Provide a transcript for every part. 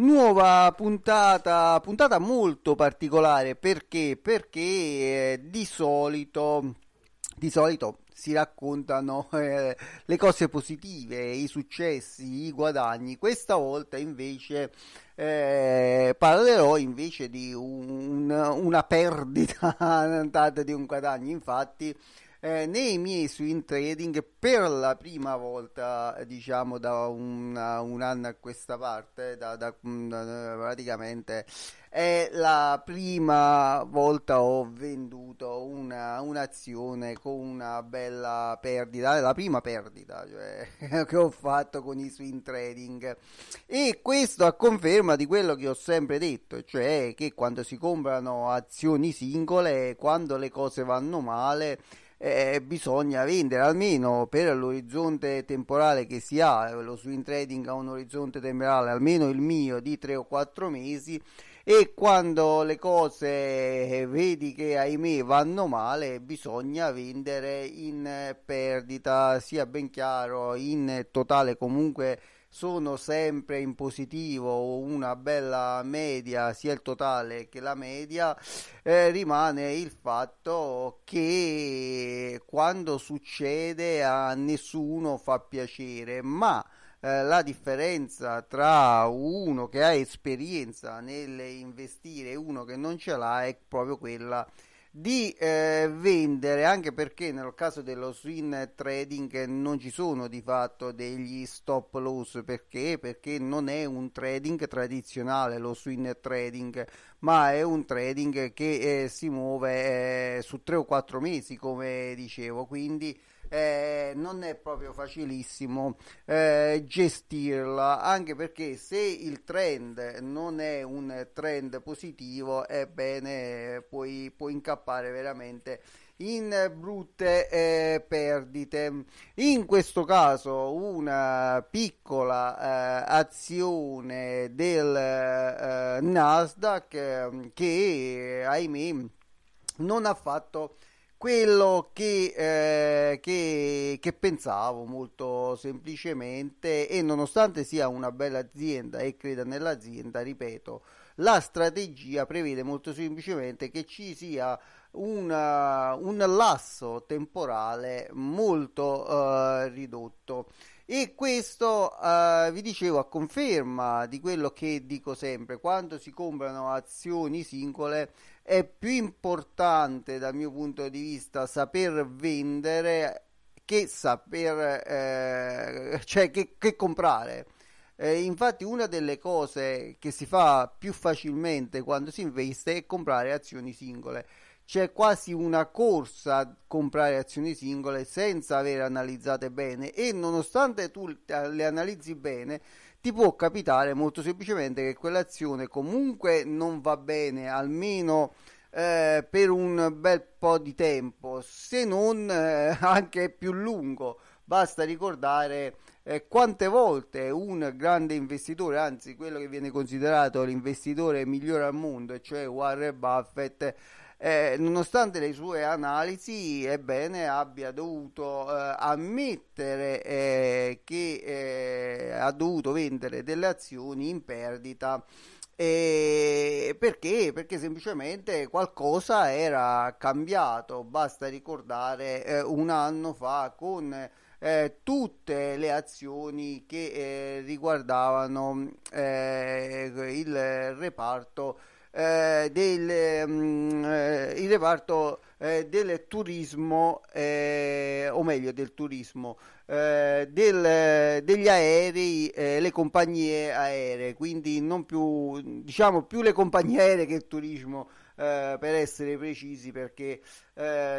Nuova puntata, puntata molto particolare perché? Perché eh, di solito, di solito si raccontano eh, le cose positive, i successi, i guadagni. Questa volta invece eh, parlerò invece di un, una perdita di un guadagno. Infatti eh, nei miei swing trading per la prima volta, diciamo da una, un anno a questa parte, da, da, praticamente è la prima volta ho venduto una, un'azione con una bella perdita, è la prima perdita cioè, che ho fatto con i swing trading e questo a conferma di quello che ho sempre detto, cioè che quando si comprano azioni singole, quando le cose vanno male, eh, bisogna vendere almeno per l'orizzonte temporale che si ha, lo swing trading ha un orizzonte temporale almeno il mio di 3 o 4 mesi e quando le cose eh, vedi che ahimè vanno male bisogna vendere in eh, perdita, sia ben chiaro, in totale comunque sono sempre in positivo una bella media sia il totale che la media eh, rimane il fatto che quando succede a nessuno fa piacere ma eh, la differenza tra uno che ha esperienza nell'investire e uno che non ce l'ha è proprio quella che di eh, vendere, anche perché nel caso dello swing trading non ci sono di fatto degli stop loss, perché? Perché non è un trading tradizionale lo swing trading, ma è un trading che eh, si muove eh, su 3 o 4 mesi, come dicevo, quindi eh, non è proprio facilissimo eh, gestirla, anche perché se il trend non è un trend positivo, ebbene puoi, puoi incappare veramente in brutte eh, perdite. In questo caso una piccola eh, azione del eh, Nasdaq che ahimè non ha fatto quello che, eh, che, che, pensavo molto semplicemente e nonostante sia una bella azienda e creda nell'azienda, ripeto, la strategia prevede molto semplicemente che ci sia una, un lasso temporale molto eh, ridotto. E questo, eh, vi dicevo, a conferma di quello che dico sempre, quando si comprano azioni singole è più importante dal mio punto di vista saper vendere che saper, eh, cioè che, che comprare. Eh, infatti una delle cose che si fa più facilmente quando si investe è comprare azioni singole c'è quasi una corsa a comprare azioni singole senza aver analizzate bene e nonostante tu eh, le analizzi bene ti può capitare molto semplicemente che quell'azione comunque non va bene almeno eh, per un bel po' di tempo se non eh, anche più lungo basta ricordare eh, quante volte un grande investitore, anzi quello che viene considerato l'investitore migliore al mondo, cioè Warren Buffett, eh, nonostante le sue analisi, ebbene abbia dovuto eh, ammettere eh, che eh, ha dovuto vendere delle azioni in perdita. Perché? Perché semplicemente qualcosa era cambiato, basta ricordare eh, un anno fa con eh, tutte le azioni che eh, riguardavano eh, il reparto eh, del mh, mm, eh, il reparto eh, del turismo, eh, o meglio del turismo, eh, del, degli aerei, eh, le compagnie aeree, quindi non più, diciamo più le compagnie aeree che il turismo. Eh, per essere precisi perché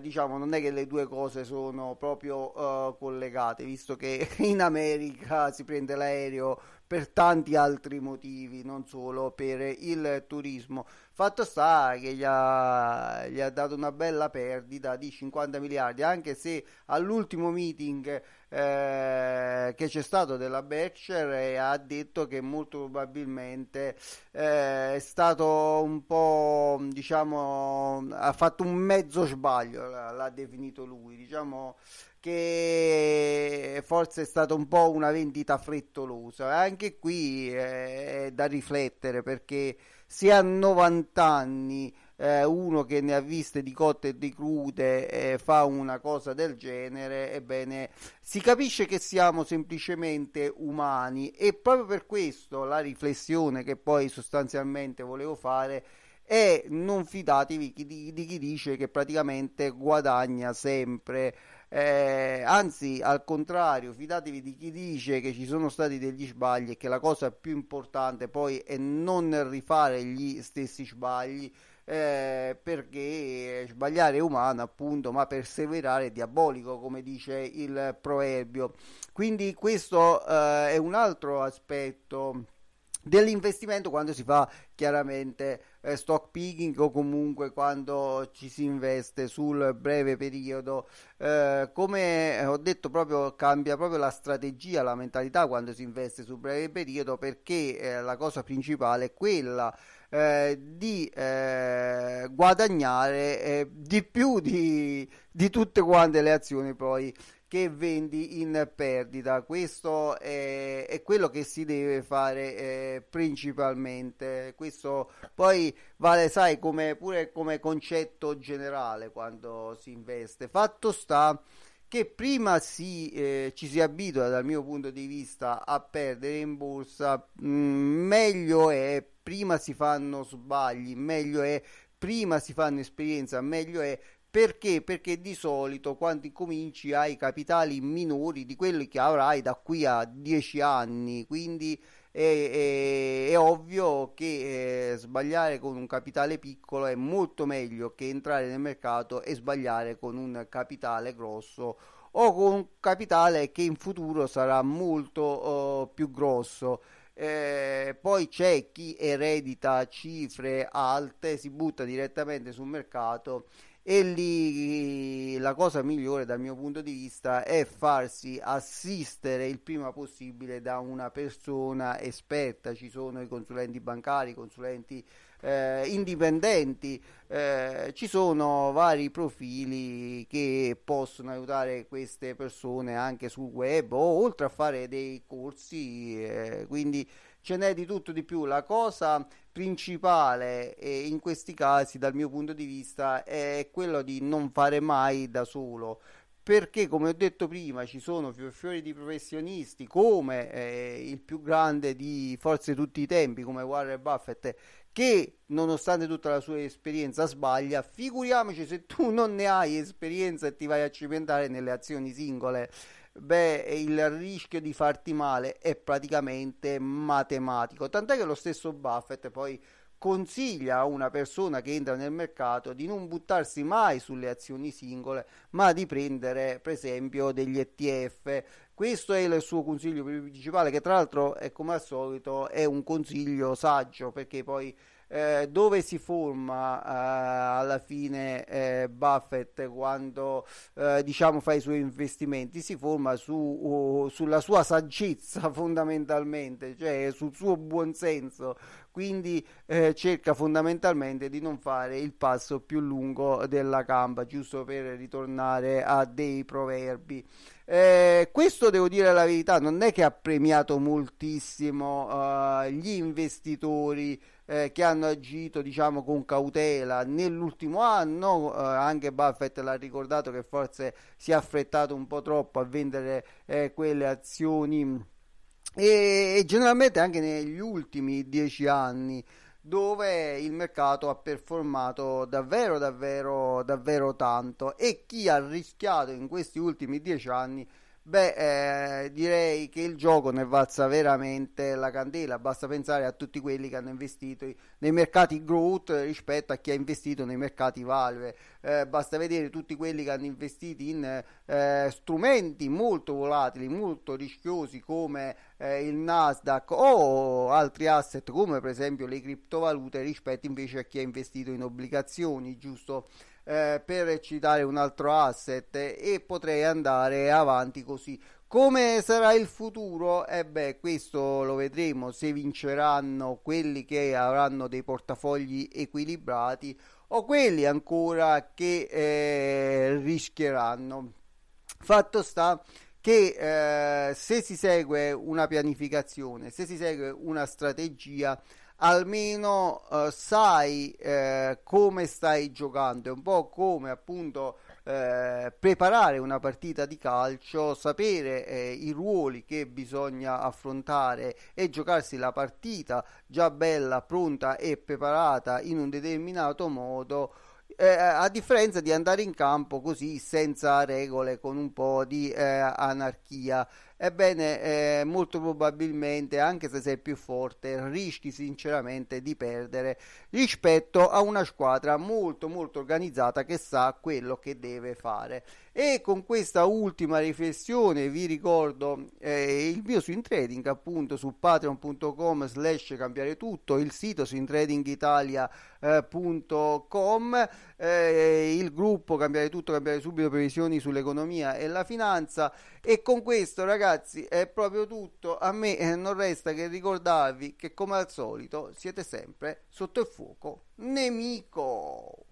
diciamo non è che le due cose sono proprio collegate visto che in America si prende l'aereo per tanti altri motivi, non solo per il turismo. Fatto sta che gli ha, gli ha dato una bella perdita di 50 miliardi, anche se all'ultimo meeting eh, che c'è stato della Berkshire e ha detto che molto probabilmente eh, è stato un po' diciamo ha fatto un mezzo sbaglio l'ha definito lui diciamo che forse è stata un po' una vendita frettolosa. Anche qui è da riflettere perché se a 90 anni eh, uno che ne ha viste di cotte e di crude eh, fa una cosa del genere, ebbene si capisce che siamo semplicemente umani e proprio per questo la riflessione che poi sostanzialmente volevo fare è non fidatevi di chi dice che praticamente guadagna sempre eh, anzi, al contrario, fidatevi di chi dice che ci sono stati degli sbagli e che la cosa più importante poi è non rifare gli stessi sbagli. Eh, perché sbagliare è umano appunto ma perseverare è diabolico come dice il proverbio quindi questo eh, è un altro aspetto dell'investimento quando si fa chiaramente eh, stock picking o comunque quando ci si investe sul breve periodo eh, come ho detto proprio cambia proprio la strategia la mentalità quando si investe sul breve periodo perché eh, la cosa principale è quella eh, di eh, guadagnare eh, di più di, di tutte quante le azioni poi che vendi in perdita. Questo è, è quello che si deve fare eh, principalmente. Questo poi vale, sai, come, pure come concetto generale quando si investe. Fatto sta che prima si, eh, ci si abitua dal mio punto di vista a perdere in borsa, mh, mm, meglio è, prima si fanno sbagli, meglio è, prima si fanno esperienza, meglio è, perché? Perché di solito quando incominci hai capitali minori di quelli che avrai da qui a 10 anni, quindi è, è, è ovvio che eh, sbagliare con un capitale piccolo è molto meglio che entrare nel mercato e sbagliare con un capitale grosso o con un capitale che in futuro sarà molto uh, più grosso. Eh, poi c'è chi eredita cifre alte, si butta direttamente sul mercato e lì la cosa migliore dal mio punto di vista è farsi assistere il prima possibile da una persona esperta, ci sono i consulenti bancari, i consulenti eh, indipendenti, eh, ci sono vari profili che possono aiutare queste persone anche sul web o oltre a fare dei corsi, eh, quindi ce n'è di tutto di più. La cosa principale eh, in questi casi dal mio punto di vista è quello di non fare mai da solo perché come ho detto prima ci sono fiori di professionisti come eh, il più grande di forse tutti i tempi come Warren Buffett che nonostante tutta la sua esperienza sbaglia figuriamoci se tu non ne hai esperienza e ti vai a cimentare nelle azioni singole beh, il rischio di farti male è praticamente matematico. Tant'è che lo stesso Buffett poi consiglia a una persona che entra nel mercato di non buttarsi mai sulle azioni singole, ma di prendere per esempio degli ETF. Questo è il suo consiglio principale, che tra l'altro, è come al solito, è un consiglio saggio perché poi eh, dove si forma eh, alla fine eh, Buffett quando eh, diciamo fa i suoi investimenti? Si forma su, uh, sulla sua saggezza fondamentalmente, cioè sul suo buonsenso, quindi eh, cerca fondamentalmente di non fare il passo più lungo della gamba, giusto per ritornare a dei proverbi. Eh, questo devo dire la verità, non è che ha premiato moltissimo eh, gli investitori eh, che hanno agito diciamo, con cautela nell'ultimo anno, eh, anche Buffett l'ha ricordato che forse si è affrettato un po' troppo a vendere eh, quelle azioni e, e generalmente anche negli ultimi dieci anni dove il mercato ha performato davvero davvero davvero tanto e chi ha rischiato in questi ultimi dieci anni Beh, eh, direi che il gioco ne valsa veramente la candela, basta pensare a tutti quelli che hanno investito nei mercati growth rispetto a chi ha investito nei mercati valve, eh, basta vedere tutti quelli che hanno investito in eh, strumenti molto volatili, molto rischiosi come eh, il Nasdaq o altri asset come per esempio le criptovalute rispetto invece a chi ha investito in obbligazioni, giusto? eh, per citare un altro asset e potrei andare avanti così. Come sarà il futuro? E eh beh, questo lo vedremo se vinceranno quelli che avranno dei portafogli equilibrati o quelli ancora che eh, rischieranno. Fatto sta che eh, se si segue una pianificazione, se si segue una strategia, almeno eh, sai eh, come stai giocando, è un po' come appunto eh, preparare una partita di calcio, sapere eh, i ruoli che bisogna affrontare e giocarsi la partita già bella, pronta e preparata in un determinato modo eh, eh, a differenza di andare in campo così senza regole, con un po' di eh, anarchia. Ebbene, eh, molto probabilmente, anche se sei più forte, rischi sinceramente di perdere rispetto a una squadra molto molto organizzata che sa quello che deve fare. E con questa ultima riflessione vi ricordo eh, il mio swing trading appunto su patreon.com slash cambiare tutto, il sito swingtradingitalia.com, eh, il gruppo cambiare tutto, cambiare subito previsioni sull'economia e la finanza e con questo ragazzi è proprio tutto, a me eh, non resta che ricordarvi che come al solito siete sempre sotto il fuoco nemico.